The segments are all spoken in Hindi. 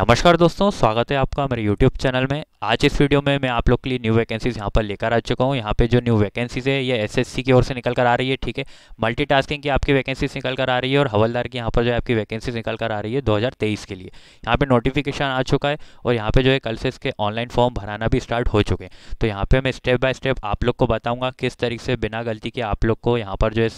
नमस्कार दोस्तों स्वागत है आपका मेरे यूट्यूब चैनल में आज इस वीडियो में मैं आप लोग के लिए न्यू वैकेंसीज यहाँ पर लेकर आ चुका हूँ यहाँ पे जो न्यू वैकेंसीज है ये एसएससी की ओर से निकल कर आ रही है ठीक है मल्टीटास्किंग की आपकी वैकेंसीज निकल कर आ रही है और हवलदार की यहाँ पर जो है आपकी वैकेंसीज निकल कर आ रही है दो के लिए यहाँ पर नोटिफिकेशन आ चुका है और यहाँ पर जो है कल से इसके ऑनलाइन फॉर्म भराना भी स्टार्ट हो चुके हैं तो यहाँ पर मैं स्टेप बाय स्टेप आप लोग को बताऊँगा किस तरीके से बिना गलती के आप लोग को यहाँ पर जो है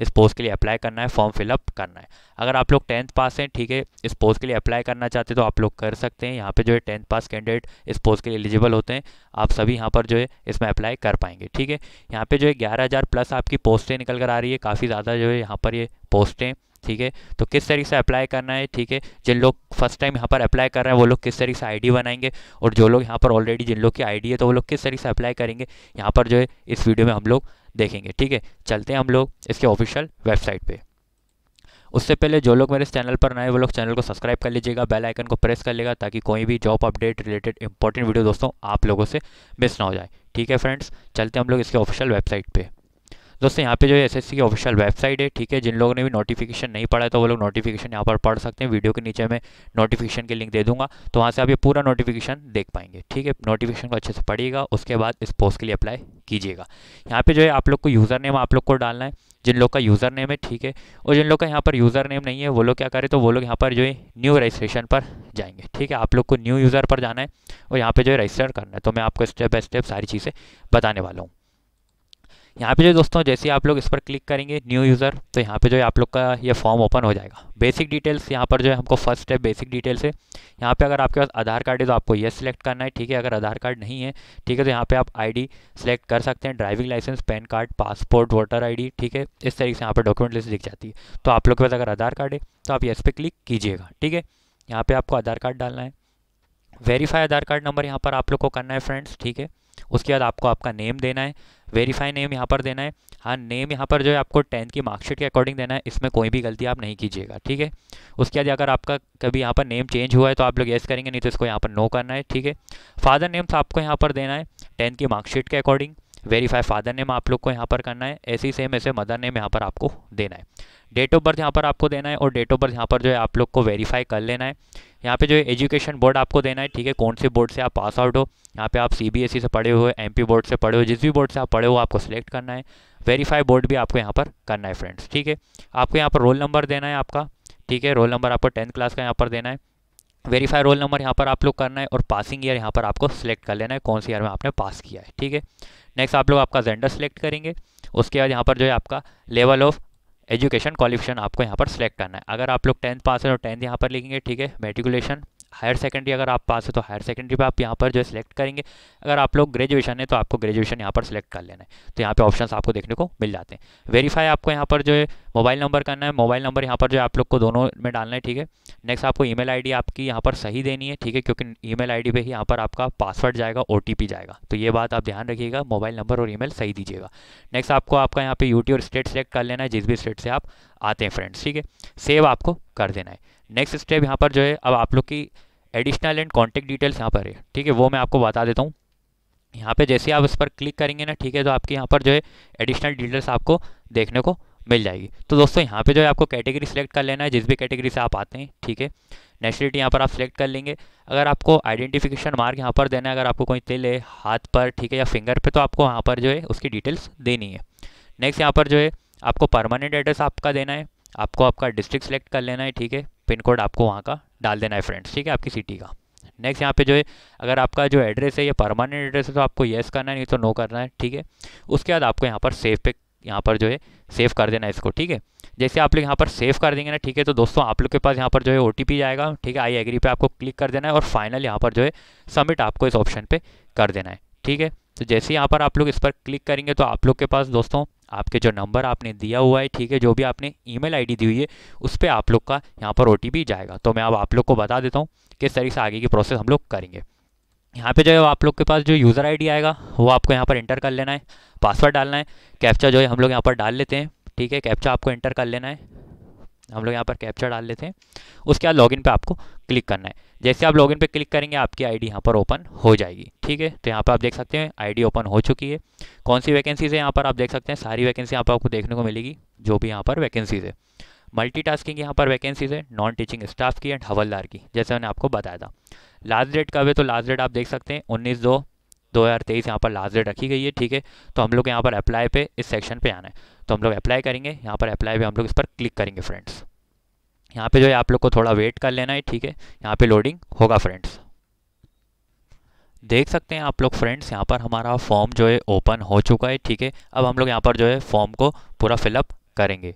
इस पोस्ट के लिए अप्लाई करना है फॉर्म फिलअप करना है अगर आप लोग टेंथ पास हैं ठीक है इस पोस्ट के लिए अप्लाई करना चाहते तो आप लोग लोग कर सकते हैं यहाँ पे जो है टेंथ पास कैंडिडेट इस पोस्ट के लिए एलिजिबल होते हैं आप सभी यहाँ पर जो है इसमें अप्लाई कर पाएंगे ठीक है यहाँ पे जो है ग्यारह हज़ार प्लस आपकी पोस्टें निकल कर आ रही है काफ़ी ज़्यादा जो है यहाँ पर ये पोस्टें ठीक है तो किस तरीके से अप्लाई करना है ठीक है जिन लोग फर्स्ट टाइम यहाँ पर अप्लाई कर रहे हैं वो लोग किस तरीके से आईडी बनाएंगे और जो लोग यहाँ पर ऑलरेडी जिन लोग की आईडी है तो वो लोग किस तरीके से अप्लाई करेंगे यहाँ पर जो है इस वीडियो में हम लोग देखेंगे ठीक है चलते हैं हम लोग इसके ऑफिशियल वेबसाइट पर उससे पहले जो लोग मेरे चैनल पर नए वो लोग चैनल को सब्सक्राइब कर लीजिएगा बेल आइकन को प्रेस कर लेगा ताकि कोई भी job update related important video दोस्तों आप लोगों से मिस ना हो जाए ठीक है फ्रेंड्स चलते हम लोग इसके ऑफिशियल वेबसाइट पर दोस्तों यहाँ पे जो एस एसएससी की ऑफिशियल वेबसाइट है ठीक है जिन लोगों ने भी नोटिफिकेशन नहीं पढ़ा है तो वो लोग नोटिफिकेशन यहाँ पर पढ़ सकते हैं वीडियो के नीचे मैं नोटिफिकेशन के लिंक दे दूंगा तो वहाँ से आप ये पूरा नोटिफिकेशन देख पाएंगे ठीक है नोटिफिकेशन को अच्छे से पढ़िएगा उसके बाद इस पोस्ट के लिए अप्लाई कीजिएगा यहाँ पर जो है आप लोग को यूज़र नेम आप लोग को डालना है जिन लोग का यूज़र नेम है ठीक है और जिन लोग का यहाँ पर यूज़र नेम नहीं है वो लोग क्या करें तो वो लोग यहाँ पर जो है न्यू रजिस्ट्रेशन पर जाएंगे ठीक है आप लोग को न्यू यूज़र पर जाना है और यहाँ पर जो है रजिस्टर करना है तो मैं आपको स्टेप बाय स्टेप सारी चीज़ें बताने वाला हूँ यहाँ पे जो दोस्तों जैसे आप लोग इस पर क्लिक करेंगे न्यू यूज़र तो यहाँ पे जो है आप लोग का ये फॉर्म ओपन हो जाएगा बेसिक डिटेल्स यहाँ पर जो है हमको फर्स्ट स्टेप बेसिक डिटेल्स है यहाँ पे अगर आपके पास आधार कार्ड है तो आपको ये सिलेक्ट करना है ठीक है अगर आधार कार्ड नहीं है ठीक है तो यहाँ पर आप आई सेलेक्ट कर सकते हैं driving licence PAN card passport voter I ठीक है इस तरीके से यहाँ पर डॉक्यूमेंट लिस्ट दिख जाती है तो आप लोग के पास अगर आधार कार्ड है तो आप येस पे क्लिक कीजिएगा ठीक है यहाँ पर आपको आधार कार्ड डालना है वेरीफाई आधार कार्ड नंबर यहाँ पर आप लोग को करना है फ्रेंड्स ठीक है उसके बाद आपको आपका नेम देना है वेरीफाई नेम यहाँ पर देना है हाँ नेम यहाँ पर जो है आपको टेंथ की मार्कशीट के अकॉर्डिंग देना है इसमें कोई भी गलती आप नहीं कीजिएगा ठीक है उसके बाद अगर आपका कभी यहाँ पर नेम चेंज हुआ है तो आप लोग येस करेंगे नहीं तो इसको यहाँ पर नो करना है ठीक है फादर नेम्स आपको यहाँ पर देना है टेंथ की मार्कशीट के अकॉर्डिंग वेरीफाई फादर नेम आप लोग को यहाँ पर करना है ऐसे ही सेम ऐसे मदर नेम यहाँ पर आपको देना है डेट ऑफ बर्थ यहाँ पर आपको देना है और डेट ऑफ बर्थ यहाँ पर जो है आप लोग को वेरीफाई कर लेना है यहाँ पे जो एजुकेशन बोर्ड आपको देना है ठीक है कौन से बोर्ड से आप पास आउट हो यहाँ पे आप सीबीएसई e से पढ़े हो एमपी बोर्ड से पढ़े हो जिस भी बोर्ड से आप पढ़े हो आपको सिलेक्ट करना है वेरीफाई बोर्ड भी आपको यहाँ पर करना है फ्रेंड्स ठीक है आपको यहाँ पर रोल नंबर देना है आपका ठीक है रोल नंबर आपको टेंथ क्लास का यहाँ पर देना है वेरीफाई रोल नंबर यहाँ पर आप लोग करना है और पासिंग ईयर यहाँ पर आपको सिलेक्ट कर लेना है कौन से ईयर में आपने पास किया है ठीक है नेक्स्ट आप लोग आपका जेंडर सेलेक्ट करेंगे उसके बाद यहाँ पर जो है आपका लेवल ऑफ एजुकेशन क्वालिफिकेशन आपको यहाँ पर सेलेक्ट करना है अगर आप लोग टेंथ पास है तो टेंथ यहाँ पर लिखेंगे ठीक है मेट्रिकुलेशन हायर सेकेंडरी अगर आप पास हो तो हायर सेकेंडरी पर आप यहाँ पर जो सेलेक्ट सिलेक्ट करेंगे अगर आप लोग ग्रेजुएशन है तो आपको ग्रेजुएशन यहाँ पर सिलेक्ट कर लेना है तो यहाँ पे ऑप्शन आपको देखने को मिल जाते हैं वेरीफाई आपको यहाँ पर जो है मोबाइल नंबर करना है मोबाइल नंबर यहाँ पर जो है आप लोग को दोनों में डालना है ठीक है नेक्स्ट आपको आई डी आपकी यहाँ पर सही देनी है ठीक है क्योंकि आई डी पर ही यहाँ पर आपका पासवर्ड जाएगा पी जाएगा तो ये बात आप ध्यान रखिएगा मोबाइल नंबर और मेल सही दीजिएगा नेक्स्ट आपको आपका यहाँ पर यूटी और स्टेट सेलेक्ट कर लेना है जिस भी स्टेट से आप आते हैं फ्रेंड्स ठीक है सेव आपको कर देना है नेक्स्ट स्टेप यहाँ पर जो है अब आप लोग की एडिशनल एंड कॉन्टेक्ट डिटेल्स यहाँ पर है ठीक है वो मैं आपको बता देता हूँ यहाँ पे जैसे आप इस पर क्लिक करेंगे ना ठीक है तो आपके यहाँ पर जो है एडिशनल डिटेल्स आपको देखने को मिल जाएगी तो दोस्तों यहाँ पे जो है आपको कैटेगरी सेलेक्ट कर लेना है जिस भी कैटेगरी से आप आते हैं ठीक है नेशनलिटी यहाँ पर आप सेलेक्ट कर लेंगे अगर आपको आइडेंटिफिकेशन मार्क यहाँ पर देना है अगर आपको कोई तिल है हाथ पर ठीक है या फिंगर पर तो आपको वहाँ पर जो है उसकी डिटेल्स देनी है नेक्स्ट यहाँ पर जो है आपको परमानेंट एड्रेस आपका देना है आपको आपका डिस्ट्रिक्ट सेलेक्ट कर लेना है ठीक है पिन कोड आपको वहाँ का डाल देना है फ्रेंड्स ठीक है आपकी सिटी का नेक्स्ट यहाँ पे जो है अगर आपका जो एड्रेस है ये परमानेंट एड्रेस है तो आपको येस करना है नहीं तो नो करना है ठीक है उसके बाद आपको यहाँ पर सेव पे यहाँ पर जो है सेव कर देना है इसको ठीक है जैसे आप लोग यहाँ पर सेव कर देंगे ना ठीक है तो दोस्तों आप लोग के पास यहाँ पर जो है ओ जाएगा ठीक है आई एग्री पे आपको क्लिक कर देना है और फाइनल यहाँ पर जो है सबमिट आपको इस ऑप्शन पर कर देना है ठीक है तो जैसे यहाँ पर आप लोग इस पर क्लिक करेंगे तो आप लोग के पास दोस्तों आपके जो नंबर आपने दिया हुआ है ठीक है जो भी आपने ईमेल आईडी दी हुई है उस पर आप लोग का यहाँ पर ओ जाएगा तो मैं अब आप लोग को बता देता हूँ किस तरीके से आगे की प्रोसेस हम लोग करेंगे यहाँ पे जो है आप लोग के पास जो यूज़र आईडी आएगा वो आपको यहाँ पर एंटर कर लेना है पासवर्ड डालना है कैप्चा जो है हम लोग यहाँ पर डाल लेते हैं ठीक है कैप्चा आपको एंटर कर लेना है हम लोग यहाँ पर कैप्चा डाल लेते हैं उसके बाद लॉगिन पे आपको क्लिक करना है जैसे आप लॉगिन पे क्लिक करेंगे आपकी आईडी यहाँ पर ओपन हो जाएगी ठीक है तो यहाँ पर आप देख सकते हैं आईडी ओपन हो चुकी है कौन सी वैकेंसीज़ है यहाँ पर आप देख सकते हैं सारी वैकेंसी यहाँ पर आपको देखने को मिलेगी जो भी यहाँ पर वैकेंसीज़ है मल्टी टास्किंग यहाँ पर वैकेंसीज़ है नॉन टीचिंग स्टाफ की एंड हवलदार की जैसे मैंने आपको बताया था लास्ट डेट कब है तो लास्ट डेट आप देख सकते हैं उन्नीस दो दो हज़ार तेईस यहाँ पर लास्ट डेट रखी गई है ठीक है तो हम लोग यहाँ पर अप्लाई पे इस सेक्शन पे आना है तो हम लोग अप्लाई करेंगे यहाँ पर अप्लाई पे हम लोग इस पर क्लिक करेंगे फ्रेंड्स यहाँ पे जो है आप लोग को थोड़ा वेट कर लेना है ठीक है यहाँ पे लोडिंग होगा फ्रेंड्स देख सकते हैं आप लोग फ्रेंड्स यहाँ पर हमारा फॉर्म जो है ओपन हो चुका है ठीक है अब हम लोग यहाँ पर जो है फॉर्म को पूरा फिलअप करेंगे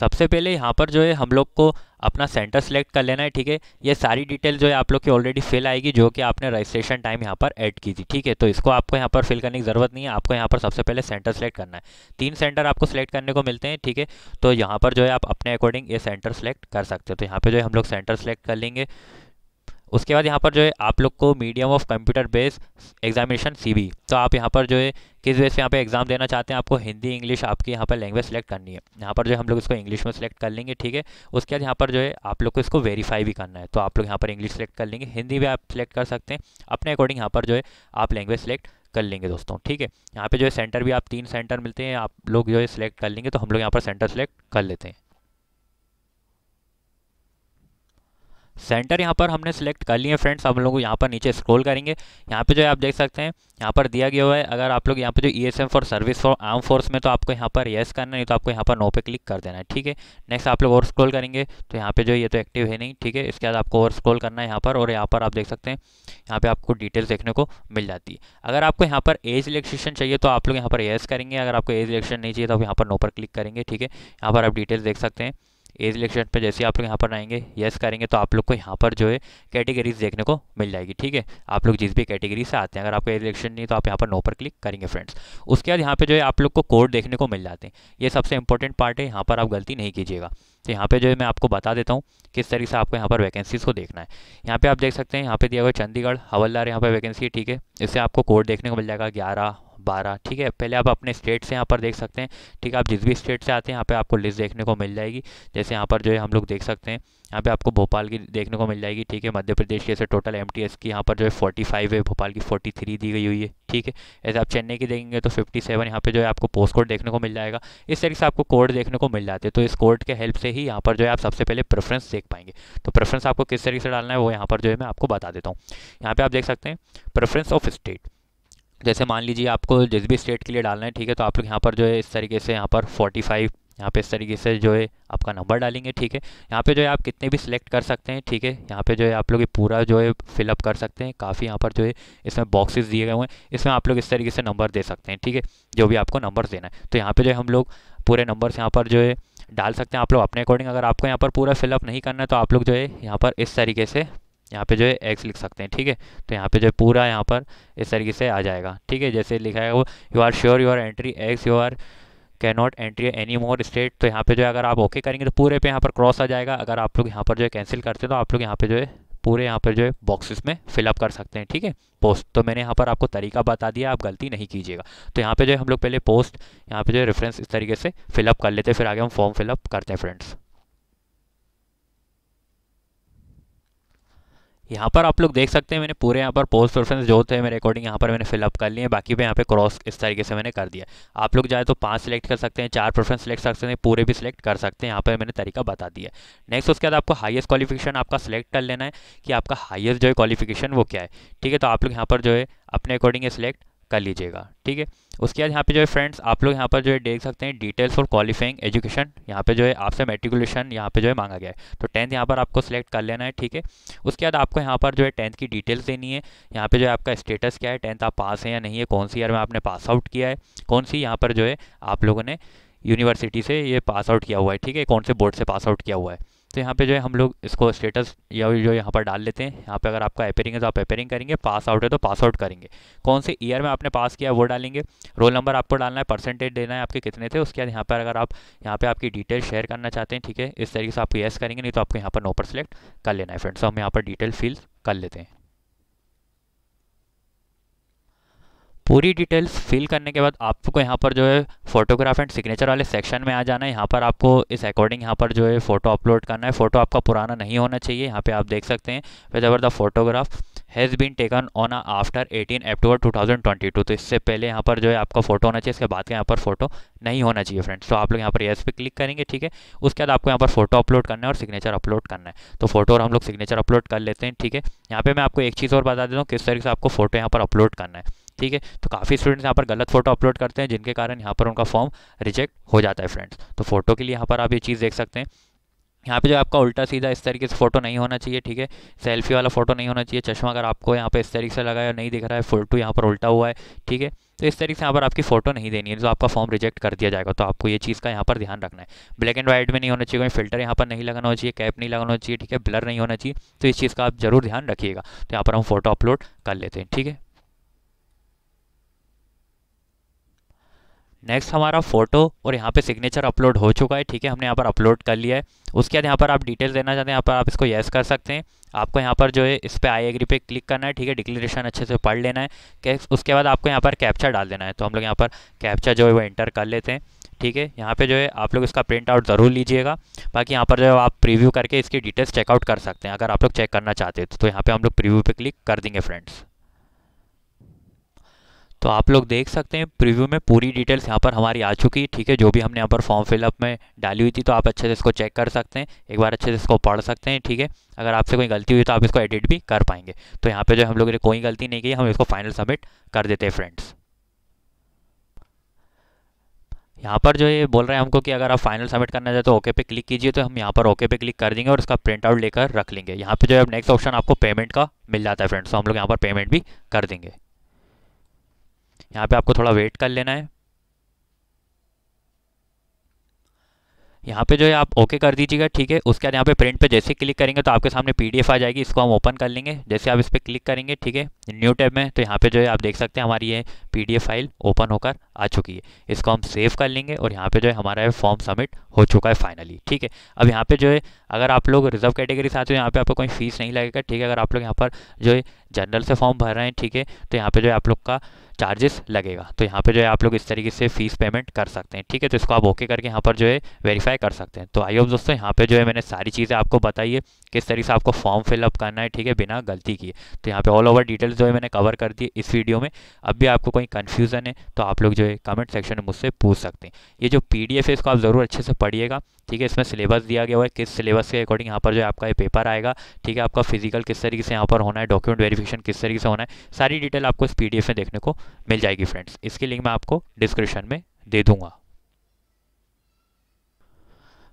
सबसे पहले यहाँ पर जो है हम लोग को अपना सेंटर सेलेक्ट कर लेना है ठीक है ये सारी डिटेल जो है आप लोग की ऑलरेडी फिल आएगी जो कि आपने रजिस्ट्रेशन टाइम यहाँ पर ऐड की थी ठीक है तो इसको आपको यहाँ पर फिल करने की ज़रूरत नहीं है आपको यहाँ पर सबसे पहले सेंटर सेलेक्ट करना है तीन सेंटर आपको सेलेक्ट करने को मिलते हैं ठीक है तो यहाँ पर जो है आप अपने अकॉर्डिंग ये सेंटर सेलेक्ट कर सकते हो तो यहाँ पर जो है हम लोग सेंटर सेलेक्ट कर लेंगे उसके बाद यहाँ पर जो है आप लोग को medium of computer base examination सी तो आप यहाँ पर जो है किस बेस पे यहाँ पे एग्जाम देना चाहते हैं आपको हिंदी इंग्लिश आपकी यहाँ पर लैंग्वेज सेलेक्ट करनी है यहाँ पर जो है हम लोग इसको इंग्लिश में सेलेक्ट कर लेंगे ठीक है उसके बाद यहाँ पर जो है आप लोग को इसको वेरीफाई भी करना है तो आप लोग यहाँ पर इंग्लिश सेलेक्ट कर लेंगे हिंदी भी आप सेलेक्ट कर सकते हैं अपने अकॉर्डिंग यहाँ पर जो है आप लैंग्वेज सेलेक्ट कर लेंगे दोस्तों ठीक है यहाँ पे जो है सेंटर भी आप तीन सेंटर मिलते हैं आप लोग जो है सेलेक्ट कर लेंगे तो हम लोग यहाँ पर सेंटर सेलेक्ट कर लेते हैं सेंटर यहाँ पर हमने सेलेक्ट कर लिए फ्रेंड्स आप लोगों को यहाँ पर नीचे स्क्रॉल करेंगे यहाँ पे जो है आप देख सकते हैं यहाँ पर दिया गया है अगर आप लोग यहाँ पे जो E S M for service for arm force में तो आपको यहाँ पर येस करना है नहीं तो आपको यहाँ पर नो पे क्लिक कर देना है ठीक है नेक्स्ट आप लोग और स्क्रॉल करेंगे तो यहाँ पे जो ये तो एक्टिव है नहीं ठीक है इसके बाद आपको और स्क्रॉल करना है यहाँ पर और यहाँ पर आप देख सकते हैं यहाँ पर आपको डिटेल्स देखने को मिल जाती है अगर आपको यहाँ पर एज इलेक्ट्रिशन चाहिए तो आप लोग यहाँ पर येस करेंगे अगर आपको एज इलेक्शन नहीं चाहिए तो आप यहाँ पर नो पर क्लिक करेंगे ठीक है यहाँ पर आप डिटेल्स देख सकते हैं एज इलेक्शन पर जैसे आप लोग यहाँ पर आएंगे येस करेंगे तो आप लोग को यहाँ पर जो है कैटेगरीज देखने को मिल जाएगी ठीक है आप लोग जिस भी कैटेगरी से आते हैं अगर आपको एज इलेक्शन नहीं तो आप यहाँ पर नो पर क्लिक करेंगे फ्रेंड्स उसके बाद यहाँ पर जो है आप लोग को कोड देखने को मिल जाते हैं ये सबसे इंपॉर्टेंट पार्ट है यहाँ पर आप गलती नहीं कीजिएगा तो यहाँ पर जो है मैं आपको बता देता हूँ किस तरीके से आपको यहाँ पर वैकेंसीज़ को देखना है यहाँ पर आप देख सकते हैं यहाँ पर दिया हुआ चंडीगढ़ हवलदार यहाँ पर वैकेंसी है ठीक है इससे आपको कोड देखने को मिल जाएगा ग्यारह बारह ठीक है पहले आप अपने स्टेट से यहाँ पर देख सकते हैं ठीक है आप जिस भी स्टेट से आते हैं यहाँ पे आपको लिस्ट देखने को मिल जाएगी जैसे यहाँ पर जो है हम लोग देख सकते हैं यहाँ पे आपको भोपाल की देखने को मिल जाएगी ठीक है मध्य प्रदेश की ऐसे टोटल एम की यहाँ पर जो है फोर्टी फाइव है भोपाल की फोर्टी थ्री दी गई हुई है ठीक है ऐसे आप चेन्नई की देखेंगे तो फिफ्टी सेवन यहाँ पर जो है आपको पोस्ट कोड देखने को मिल जाएगा इस तरीके से आपको कोड देखने को मिल जाते हैं तो इस कोड के हेल्प से ही यहाँ पर जो है आप सबसे पहले प्रेफरेंस देख पाएंगे तो प्रेफरेंस आपको किस तरीके से डालना है वो यहाँ पर जो है मैं आपको बता देता हूँ यहाँ पर आप देख सकते हैं प्रेफरेंस ऑफ स्टेट जैसे मान लीजिए आपको जिस भी स्टेट के लिए डालना है ठीक है तो आप लोग यहाँ पर जो है इस तरीके से यहाँ पर फोर्टी फाइव यहाँ पर इस तरीके से जो है आपका नंबर डालेंगे ठीक है यहाँ पे जो है आप कितने भी सिलेक्ट कर सकते हैं ठीक है यहाँ पे जो है आप लोग पूरा जो है फिलअप कर सकते हैं काफ़ी यहाँ पर जो है इसमें बॉक्सेस दिए गए हुए हैं इसमें आप लोग इस तरीके से नंबर दे सकते हैं ठीक है जो भी आपको नंबर देना है तो यहाँ पर जो है हम लोग पूरे नंबर्स यहाँ पर जो है डाल सकते हैं आप लोग अपने अकॉर्डिंग अगर आपको यहाँ पर पूरा फिलअप नहीं करना है तो आप लोग जो है यहाँ पर इस तरीके से यहाँ पे जो है एक्स लिख सकते हैं ठीक है तो यहाँ पे जो है पूरा यहाँ पर इस तरीके से आ जाएगा ठीक है जैसे लिखा है वो you are sure are entry ex you are can not entry any more state तो यहाँ पे जो है अगर आप ओके करेंगे तो पूरे पे यहाँ पर क्रॉस आ जाएगा अगर आप लोग यहाँ पर जो है कैंसिल करते हैं तो आप लोग यहाँ पे जो है पूरे यहाँ पर जो है बॉक्सेस में फिलअप कर सकते हैं ठीक है पोस्ट तो मैंने यहाँ पर आपको तरीका बता दिया आप गलती नहीं कीजिएगा तो यहाँ पे जो है हम लोग पहले पोस्ट यहाँ पे जो है रेफरेंस इस तरीके से फिलअप कर लेते हैं फिर आगे हम फॉर्म फिलअप करते हैं फ्रेंड्स यहाँ पर आप लोग देख सकते हैं मैंने पूरे यहाँ पर पोस्ट प्रेफरेंस जो थे मेरे अकॉर्डिंग यहाँ पर मैंने फिलअप कर लिए बाकी भी यहाँ पे क्रॉस इस तरीके से मैंने कर दिया आप लोग जाए तो पांच सिलेक्ट कर सकते हैं चार प्रेफरेंस सेलेक्ट कर सकते हैं पूरे भी सिलेक्ट कर सकते हैं यहाँ पर मैंने तरीका बता दिया नेक्स्ट उसके बाद आपको हाइस्ट क्वालिफिकेशन आपका सिलेक्ट कर लेना है कि आपका हाइस्ट जो है क्वालिफिकेशन वो क्या है ठीक है तो आप लोग यहाँ पर जो है अपने अकॉर्डिंग सिलेक्ट कर लीजिएगा ठीक है उसके बाद यहाँ पे जो है फ्रेंड्स आप लोग यहाँ पर जो है देख सकते हैं डिटेल्स फॉर क्वालिफाइंग एजुकेशन यहाँ पे जो है आपसे मेट्रिकुलेशन यहाँ पे जो है मांगा गया है तो टेंथ यहाँ पर आपको सेलेक्ट कर लेना है ठीक है उसके बाद आपको यहाँ पर जो है टेंथ की डिटेल्स देनी है यहाँ पे जो है आपका स्टेटस क्या है टेंथ आप पास हैं या नहीं है कौन सी ईयर में आपने पास आउट किया है कौन सी यहाँ पर जो है आप लोगों ने यूनिवर्सिटी से ये पास आउट किया हुआ है ठीक है कौन से बोर्ड से पास आउट किया हुआ है तो यहाँ पे जो है हम लोग इसको स्टेटस या जो यहाँ पर डाल लेते हैं यहाँ पे अगर आपका अपेयरिंग है तो आप अपेयरिंग करेंगे पास आउट है तो पास आउट करेंगे कौन से ईयर में आपने पास किया वो डालेंगे रोल नंबर आपको डालना है परसेंटेज देना है आपके कितने थे उसके बाद यहाँ पर अगर आप यहाँ पर आपकी डिटेल शेयर करना चाहते हैं ठीक है इस तरीके से आप येस करेंगे नहीं तो आपको यहाँ पर नो पर सेलेक्ट कर लेना है फ्रेंड्स तो हम यहाँ पर डिटेल फिल कर लेते हैं पूरी डिटेल्स फिल करने के बाद आपको यहाँ पर जो है फोटोग्राफ एंड सिग्नेचर वाले सेक्शन में आ जाना है यहाँ पर आपको इस अकॉर्डिंग यहाँ पर जो है फ़ोटो अपलोड करना है फ़ोटो आपका पुराना नहीं होना चाहिए यहाँ पे आप देख सकते हैं whether the photograph has been taken on after 18 October 2022 तो इससे पहले यहाँ पर जो है आपका फोटो होना चाहिए इसके बाद का यहाँ पर फोटो नहीं होना चाहिए फ्रेंड्स तो आप लोग यहाँ पर येस पे क्लिक करेंगे ठीक है उसके बाद आपको यहाँ पर फोटो अपलोड करना है और सिग्नेचर अपलोड करना है तो फोटो और हम लोग सिग्नेचर अपलोड कर लेते हैं ठीक है यहाँ पे मैं आपको एक चीज़ और बता देता हूँ किस तरीके से आपको फोटो यहाँ पर अपलोड करना है ठीक है तो काफ़ी स्टूडेंट्स यहाँ पर गलत फोटो अपलोड करते हैं जिनके कारण यहाँ पर उनका फॉर्म रिजेक्ट हो जाता है फ्रेंड्स तो फोटो के लिए यहाँ पर आप ये चीज़ देख सकते हैं यहाँ पे जो आपका उल्टा सीधा इस तरीके से फोटो नहीं होना चाहिए ठीक है सेल्फी वाला फोटो नहीं होना चाहिए चश्मा अगर आपको यहाँ पे इस तरीके से लगाया नहीं दिख रहा है फोटो यहाँ पर उल्टा हुआ है ठीक है तो इस तरीके से यहाँ पर आपकी फोटो नहीं देनी है तो आपका फॉर्म रिजेक्ट कर दिया जाएगा तो आपको ये चीज़ का यहाँ पर ध्यान रखना है ब्लैक एंड व्हाइट में नहीं होना चाहिए कोई फिल्टर यहाँ पर नहीं लगाना चाहिए कैप नहीं लगाना चाहिए ठीक है ब्लर नहीं होना चाहिए तो इस चीज़ का आप जरूर ध्यान रखिएगा तो यहाँ पर हम फोटो अपलोड कर लेते हैं ठीक है नेक्स्ट हमारा फोटो और यहाँ पे सिग्नेचर अपलोड हो चुका है ठीक है हमने यहाँ पर अपलोड कर लिया है उसके बाद यहाँ पर आप डिटेल्स देना चाहते हैं यहाँ पर आप इसको येस कर सकते हैं आपको यहाँ पर जो है इस पर आई एग्री पे क्लिक करना है ठीक है डिक्लेरेशन अच्छे से पढ़ लेना है उसके बाद आपको यहाँ पर कैप्चा डाल देना है तो हम लोग यहाँ पर कैप्चा जो है वो एंटर कर लेते हैं ठीक है यहाँ पे जो है आप लोग इसका प्रिंट आउट ज़रूर लीजिएगा बाकी यहाँ पर जो आप प्रीव्यू करके इसकी डिटेल्स चेकआउट कर सकते हैं अगर आप लोग चेक करना चाहते हैं तो यहाँ पे हम लोग प्रीव्यू पे क्लिक कर देंगे फ्रेंड्स तो आप लोग देख सकते हैं प्रीव्यू में पूरी डिटेल्स यहाँ पर हमारी आ चुकी है ठीक है जो भी हमने यहाँ पर फॉर्म फिलअप में डाली हुई थी तो आप अच्छे से इसको चेक कर सकते हैं एक बार अच्छे से इसको पढ़ सकते हैं ठीक है अगर आपसे कोई गलती हुई तो आप इसको एडिट भी कर पाएंगे तो यहाँ पर जो हम लोगों ने कोई गलती नहीं की हम इसको फाइनल सबमिट कर देते हैं फ्रेंड्स यहाँ पर जो ये बोल रहे हैं हमको कि अगर आप फाइनल सबमिट करना चाहते तो ओके पे क्लिक कीजिए तो हम यहाँ पर ओके पे क्लिक कर देंगे और इसका प्रिंट आउट लेकर रख लेंगे यहाँ पे जो है नेक्स्ट ऑप्शन आपको पेमेंट का मिल जाता है फ्रेंड्स तो हम लोग यहाँ पर पेमेंट भी कर देंगे यहाँ पे आपको थोड़ा वेट कर लेना है यहाँ पे जो है आप ओके कर दीजिएगा ठीक है उसके बाद यहाँ पे प्रिंट पे जैसे क्लिक करेंगे तो आपके सामने पीडीएफ आ जाएगी इसको हम ओपन कर लेंगे जैसे आप इस पर क्लिक करेंगे ठीक है न्यू टैब में तो यहाँ पे जो है आप देख सकते हैं हमारी ये पीडीएफ फाइल ओपन होकर आ चुकी है इसको हम सेव कर लेंगे और यहाँ पे जो है हमारा फॉर्म सबमिट हो चुका है फाइनली ठीक है अब यहाँ पे जो है अगर आप लोग रिजर्व कैटेगरी से आते हो यहाँ पे आपको कोई फीस नहीं लगेगा ठीक है अगर आप लोग यहाँ पर जो है जनरल से फॉर्म भर रहे हैं ठीक है तो यहाँ पर जो है आप लोग का चार्जेस लगेगा तो यहाँ पर जो है आप लोग इस तरीके से फीस पेमेंट कर सकते हैं ठीक है तो इसको आप ओके करके यहाँ पर जो है वेरीफाई कर सकते हैं तो आई होप दोस्तों यहाँ पर जो है मैंने सारी चीज़ें आपको बताइए किस तरीके से आपको फॉर्म फिलअप करना है ठीक है बिना गलती किए तो यहाँ पे ऑल ओवर डिटेल्स जो है मैंने कवर कर दी इस वीडियो में अब भी आपको कोई कन्फ्यूज़न है तो आप लोग जो है कमेंट सेक्शन में मुझसे पूछ सकते हैं ये जो पी है इसको आप ज़रूर अच्छे से पढ़िएगा ठीक है इसमें सिलेबस दिया गया हुआ है किस सिलेबस के अकॉर्डिंग यहाँ पर जो है आपका ये पेपर आएगा ठीक है आपका फिजिकल किस तरीके से यहाँ पर होना है डॉक्यूमेंट वेरिफिकेशन किस तरीके से होना है सारी डिटेल आपको इस पी में देखने को मिल जाएगी फ्रेंड्स इसकी लिंक मैं आपको डिस्क्रिप्शन में दे दूँगा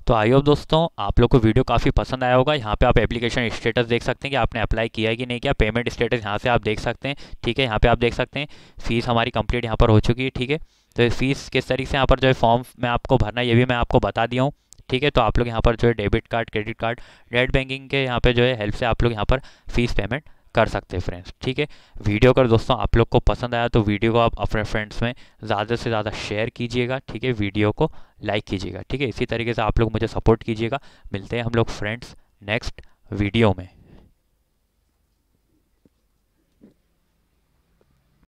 तो आई होप दोस्तों आप लोग को वीडियो काफ़ी पसंद आया होगा यहाँ पे आप एप्लीकेशन स्टेटस देख सकते हैं कि आपने अप्लाई किया है कि नहीं किया पेमेंट स्टेटस यहाँ से आप देख सकते हैं ठीक है यहाँ पे आप देख सकते हैं फीस हमारी कंप्लीट यहाँ पर हो चुकी है ठीक है तो फीस किस तरीके से यहाँ पर जो है फॉर्म में आपको भरना है ये भी मैं आपको बता दिया हूँ ठीक है तो आप लोग यहाँ पर जो है debit card credit card net banking के यहाँ पर जो है हेल्प से आप लोग यहाँ पर फीस पेमेंट कर सकते हैं फ्रेंड्स ठीक है वीडियो अगर दोस्तों आप लोग को पसंद आया तो वीडियो को आप अपने फ्रेंड्स में ज़्यादा से ज़्यादा शेयर कीजिएगा ठीक है वीडियो को लाइक कीजिएगा ठीक है इसी तरीके से आप लोग मुझे सपोर्ट कीजिएगा मिलते हैं हम लोग फ्रेंड्स नेक्स्ट वीडियो में